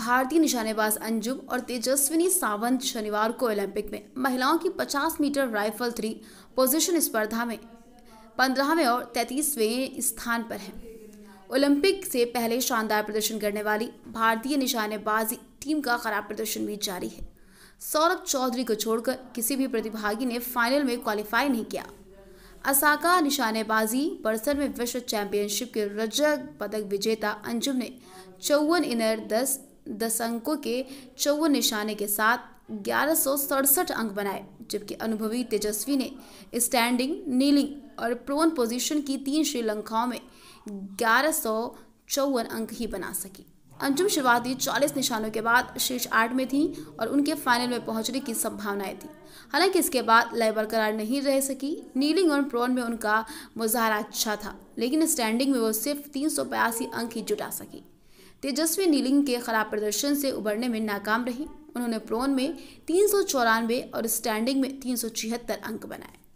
भारतीय निशानेबाज अंजुम और तेजस्विनी सावंत शनिवार को ओलंपिक में महिलाओं की 50 मीटर राइफल थ्री पोजीशन स्पर्धा में पंद्रहवें और तैंतीसवें स्थान पर हैं ओलंपिक से पहले शानदार प्रदर्शन करने वाली भारतीय निशानेबाजी टीम का खराब प्रदर्शन भी जारी है सौरभ चौधरी को छोड़कर किसी भी प्रतिभागी ने फाइनल में क्वालिफाई नहीं किया असाका निशानेबाजी बरसर में विश्व चैंपियनशिप के रजत पदक विजेता अंजुम ने चौवन इनर दस दस अंकों के चौवन निशाने के साथ ग्यारह अंक बनाए जबकि अनुभवी तेजस्वी ने स्टैंडिंग नीलिंग और प्रोन पोजीशन की तीन श्रीलंकाओं में ग्यारह अंक ही बना सकी अंजुम शिवादी 40 निशानों के बाद शीर्ष आठ में थी और उनके फाइनल में पहुंचने की संभावनाएं थी हालांकि इसके बाद लय बरकरार नहीं रह सकी नीलिंग और प्रोन में उनका मुजाहरा अच्छा था लेकिन स्टैंडिंग में वो सिर्फ तीन अंक ही जुटा सकी तेजस्वी नीलिंग के खराब प्रदर्शन से उबरने में नाकाम रही उन्होंने प्रोन में तीन और स्टैंडिंग में तीन अंक बनाए